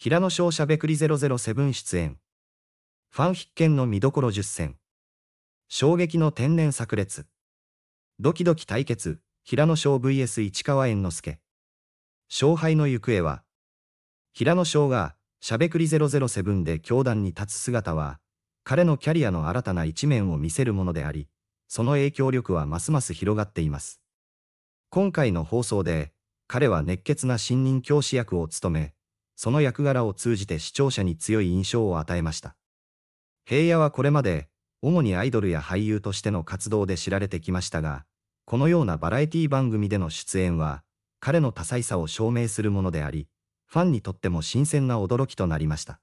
平野翔しゃべくり007出演。ファン必見の見どころ10選。衝撃の天然炸裂。ドキドキ対決、平野翔 VS 市川猿之助。勝敗の行方は、平野翔が、しゃべくり007で教団に立つ姿は、彼のキャリアの新たな一面を見せるものであり、その影響力はますます広がっています。今回の放送で、彼は熱血な新任教師役を務め、その役柄を通じて視聴者に強い印象を与えました。平野はこれまで、主にアイドルや俳優としての活動で知られてきましたが、このようなバラエティ番組での出演は、彼の多彩さを証明するものであり、ファンにとっても新鮮な驚きとなりました。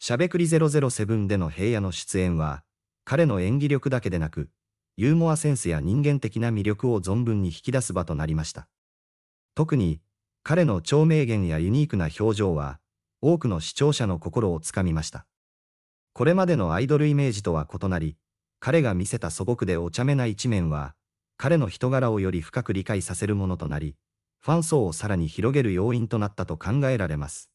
しゃべくり007での平野の出演は、彼の演技力だけでなく、ユーモアセンスや人間的な魅力を存分に引き出す場となりました。特に、彼の超名言やユニークな表情は、多くの視聴者の心をつかみました。これまでのアイドルイメージとは異なり、彼が見せた素朴でお茶目な一面は、彼の人柄をより深く理解させるものとなり、ファン層をさらに広げる要因となったと考えられます。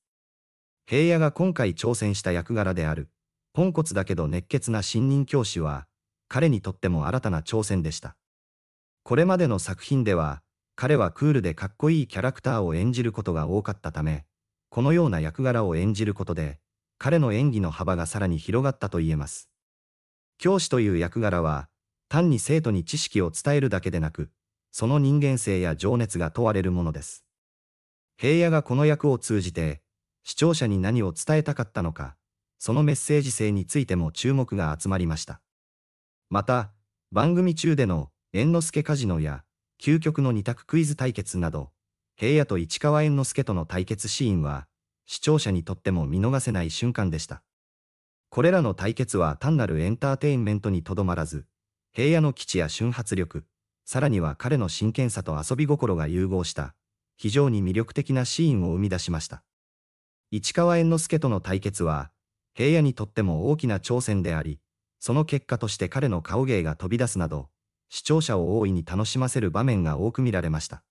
平野が今回挑戦した役柄である、ポンコツだけど熱血な新任教師は、彼にとっても新たな挑戦でした。これまでの作品では、彼はクールでかっこいいキャラクターを演じることが多かったため、このような役柄を演じることで、彼の演技の幅がさらに広がったと言えます。教師という役柄は、単に生徒に知識を伝えるだけでなく、その人間性や情熱が問われるものです。平野がこの役を通じて、視聴者に何を伝えたかったのか、そのメッセージ性についても注目が集まりました。また、番組中での、猿之助カジノや、究極の二択クイズ対決など、平野と市川猿之助との対決シーンは、視聴者にとっても見逃せない瞬間でした。これらの対決は単なるエンターテインメントにとどまらず、平野の基地や瞬発力、さらには彼の真剣さと遊び心が融合した、非常に魅力的なシーンを生み出しました。市川猿之助との対決は、平野にとっても大きな挑戦であり、その結果として彼の顔芸が飛び出すなど、視聴者を大いに楽しませる場面が多く見られました。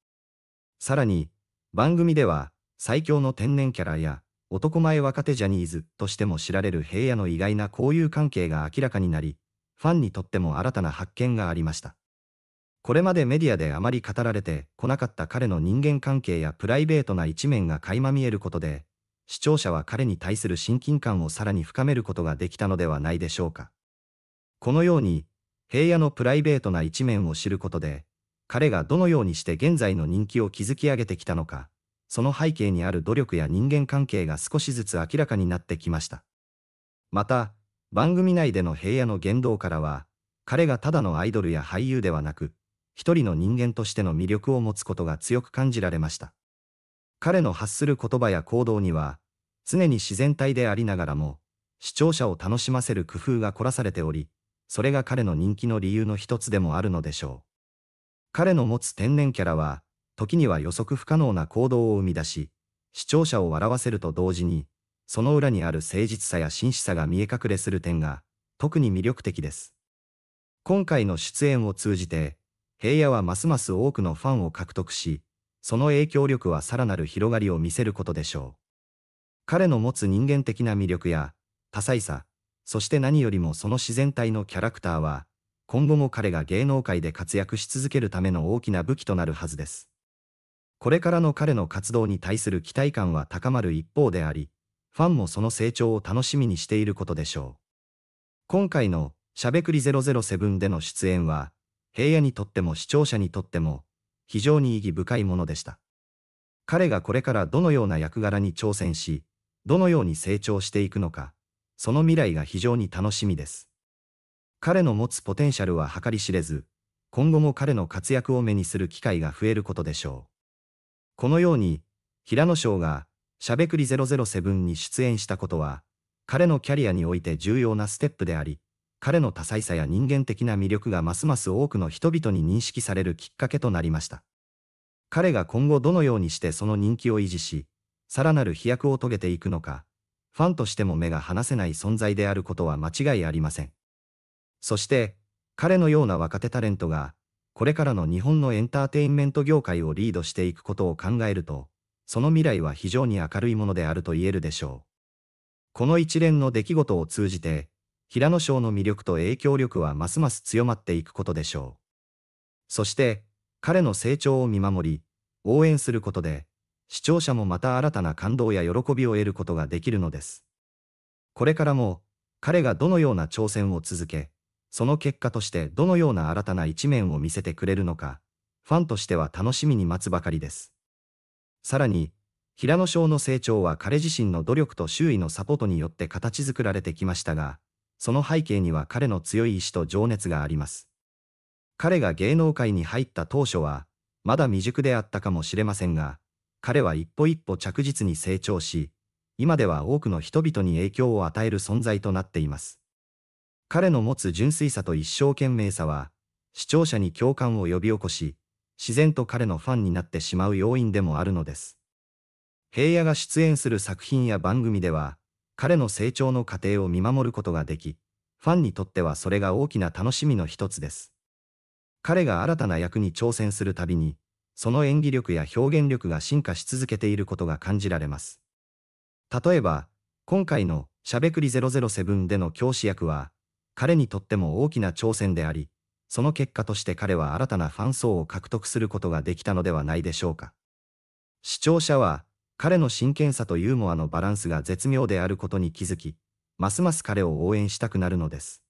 さらに、番組では、最強の天然キャラや、男前若手ジャニーズとしても知られる平野の意外な交友関係が明らかになり、ファンにとっても新たな発見がありました。これまでメディアであまり語られてこなかった彼の人間関係やプライベートな一面が垣間見えることで、視聴者は彼に対する親近感をさらに深めることができたのではないでしょうか。このように、平野のプライベートな一面を知ることで、彼がどのようにして現在の人気を築き上げてきたのか、その背景にある努力や人間関係が少しずつ明らかになってきました。また、番組内での平野の言動からは、彼がただのアイドルや俳優ではなく、一人の人間としての魅力を持つことが強く感じられました。彼の発する言葉や行動には、常に自然体でありながらも、視聴者を楽しませる工夫が凝らされており、それが彼の人気の理由の一つでもあるのでしょう。彼の持つ天然キャラは、時には予測不可能な行動を生み出し、視聴者を笑わせると同時に、その裏にある誠実さや真摯さが見え隠れする点が、特に魅力的です。今回の出演を通じて、平野はますます多くのファンを獲得し、その影響力はさらなる広がりを見せることでしょう。彼の持つ人間的な魅力や、多彩さ、そして何よりもその自然体のキャラクターは、今後も彼が芸能界で活躍し続けるための大きな武器となるはずです。これからの彼の活動に対する期待感は高まる一方であり、ファンもその成長を楽しみにしていることでしょう。今回のしゃべくり007での出演は、平野にとっても視聴者にとっても、非常に意義深いものでした。彼がこれからどのような役柄に挑戦し、どのように成長していくのか、その未来が非常に楽しみです。彼の持つポテンシャルは計り知れず、今後も彼の活躍を目にする機会が増えることでしょう。このように、平野翔が、しゃべくり007に出演したことは、彼のキャリアにおいて重要なステップであり、彼の多彩さや人間的な魅力がますます多くの人々に認識されるきっかけとなりました。彼が今後どのようにしてその人気を維持し、さらなる飛躍を遂げていくのか、ファンとしても目が離せない存在であることは間違いありません。そして、彼のような若手タレントが、これからの日本のエンターテインメント業界をリードしていくことを考えると、その未来は非常に明るいものであると言えるでしょう。この一連の出来事を通じて、平野賞の魅力と影響力はますます強まっていくことでしょう。そして、彼の成長を見守り、応援することで、視聴者もまた新たな感動や喜びを得ることができるのです。これからも、彼がどのような挑戦を続け、その結果としてどのような新たな一面を見せてくれるのか、ファンとしては楽しみに待つばかりです。さらに、平野翔の成長は彼自身の努力と周囲のサポートによって形作られてきましたが、その背景には彼の強い意志と情熱があります。彼が芸能界に入った当初は、まだ未熟であったかもしれませんが、彼は一歩一歩着実に成長し、今では多くの人々に影響を与える存在となっています。彼の持つ純粋さと一生懸命さは、視聴者に共感を呼び起こし、自然と彼のファンになってしまう要因でもあるのです。平野が出演する作品や番組では、彼の成長の過程を見守ることができ、ファンにとってはそれが大きな楽しみの一つです。彼が新たな役に挑戦するたびに、その演技力や表現力が進化し続けていることが感じられます。例えば、今回のしゃべくり007での教師役は、彼にとっても大きな挑戦であり、その結果として彼は新たなファン層を獲得することができたのではないでしょうか。視聴者は、彼の真剣さとユーモアのバランスが絶妙であることに気づき、ますます彼を応援したくなるのです。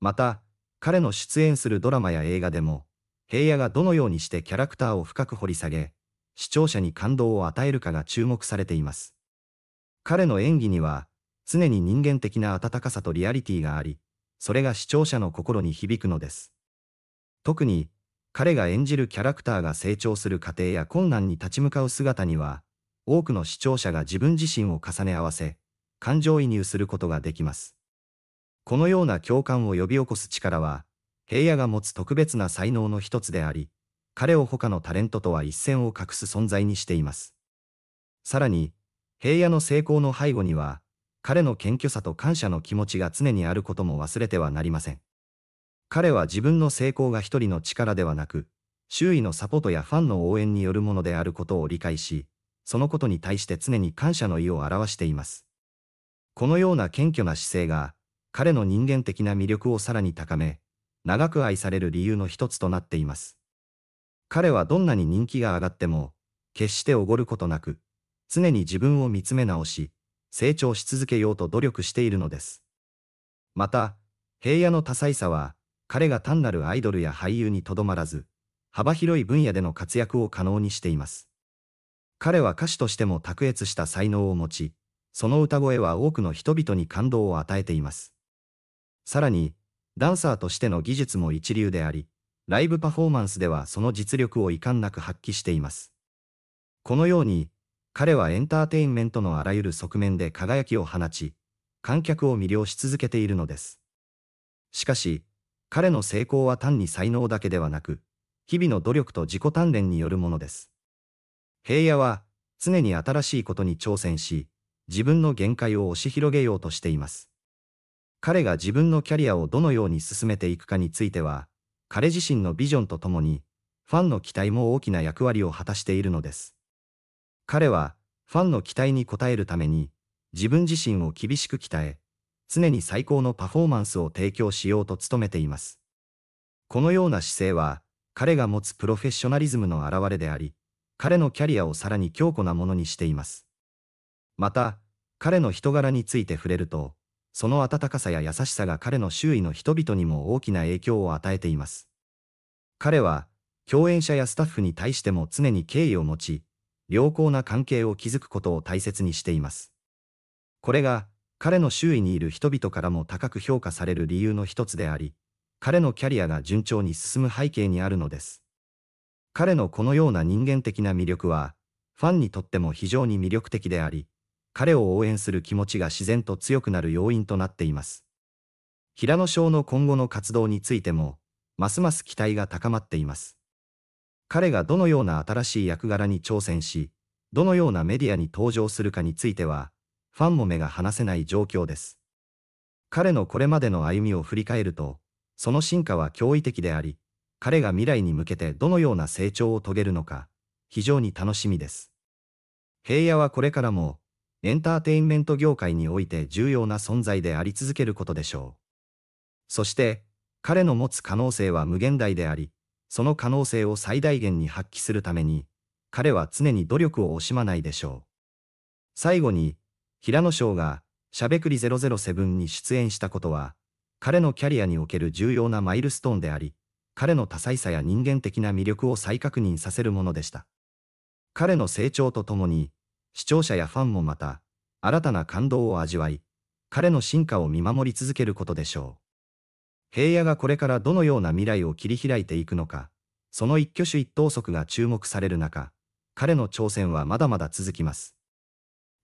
また、彼の出演するドラマや映画でも、平野がどのようにしてキャラクターを深く掘り下げ、視聴者に感動を与えるかが注目されています。彼の演技には、常に人間的な温かさとリアリティがあり、それが視聴者の心に響くのです。特に、彼が演じるキャラクターが成長する過程や困難に立ち向かう姿には、多くの視聴者が自分自身を重ね合わせ、感情移入することができます。このような共感を呼び起こす力は、平野が持つ特別な才能の一つであり、彼を他のタレントとは一線を画す存在にしています。さらに、平野の成功の背後には、彼の謙虚さと感謝の気持ちが常にあることも忘れてはなりません。彼は自分の成功が一人の力ではなく、周囲のサポートやファンの応援によるものであることを理解し、そのことに対して常に感謝の意を表しています。このような謙虚な姿勢が、彼の人間的な魅力をさらに高め、長く愛される理由の一つとなっています。彼はどんなに人気が上がっても、決しておごることなく、常に自分を見つめ直し、成長し続けようと努力しているのです。また、平野の多彩さは、彼が単なるアイドルや俳優にとどまらず、幅広い分野での活躍を可能にしています。彼は歌手としても卓越した才能を持ち、その歌声は多くの人々に感動を与えています。さらに、ダンサーとしての技術も一流であり、ライブパフォーマンスではその実力を遺憾なく発揮しています。このように、彼はエンターテインメントのあらゆる側面で輝きを放ち、観客を魅了し続けているのです。しかし、彼の成功は単に才能だけではなく、日々の努力と自己鍛錬によるものです。平野は、常に新しいことに挑戦し、自分の限界を押し広げようとしています。彼が自分のキャリアをどのように進めていくかについては、彼自身のビジョンとともに、ファンの期待も大きな役割を果たしているのです。彼は、ファンの期待に応えるために、自分自身を厳しく鍛え、常に最高のパフォーマンスを提供しようと努めています。このような姿勢は、彼が持つプロフェッショナリズムの表れであり、彼のキャリアをさらに強固なものにしています。また、彼の人柄について触れると、その温かさや優しさが彼の周囲の人々にも大きな影響を与えています。彼は、共演者やスタッフに対しても常に敬意を持ち、良好な関係を築くことを大切にしています。これが、彼の周囲にいる人々からも高く評価される理由の一つであり、彼のキャリアが順調に進む背景にあるのです。彼のこのような人間的な魅力は、ファンにとっても非常に魅力的であり、彼を応援する気持ちが自然と強くなる要因となっています。平野翔の今後の活動についても、ますます期待が高まっています。彼がどのような新しい役柄に挑戦し、どのようなメディアに登場するかについては、ファンも目が離せない状況です。彼のこれまでの歩みを振り返ると、その進化は驚異的であり、彼が未来に向けてどのような成長を遂げるのか、非常に楽しみです。平野はこれからも、エンターテインメント業界において重要な存在であり続けることでしょう。そして、彼の持つ可能性は無限大であり、その可能性を最大限に発揮するために、彼は常に努力を惜しまないでしょう。最後に、平野翔が、しゃべくり007に出演したことは、彼のキャリアにおける重要なマイルストーンであり、彼の多彩さや人間的な魅力を再確認させるものでした。彼の成長とともに、視聴者やファンもまた、新たな感動を味わい、彼の進化を見守り続けることでしょう。平野がこれからどのような未来を切り開いていくのか、その一挙手一投足が注目される中、彼の挑戦はまだまだ続きます。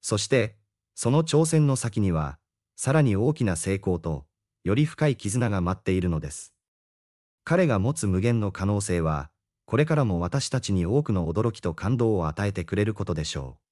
そして、その挑戦の先には、さらに大きな成功と、より深い絆が待っているのです。彼が持つ無限の可能性は、これからも私たちに多くの驚きと感動を与えてくれることでしょう。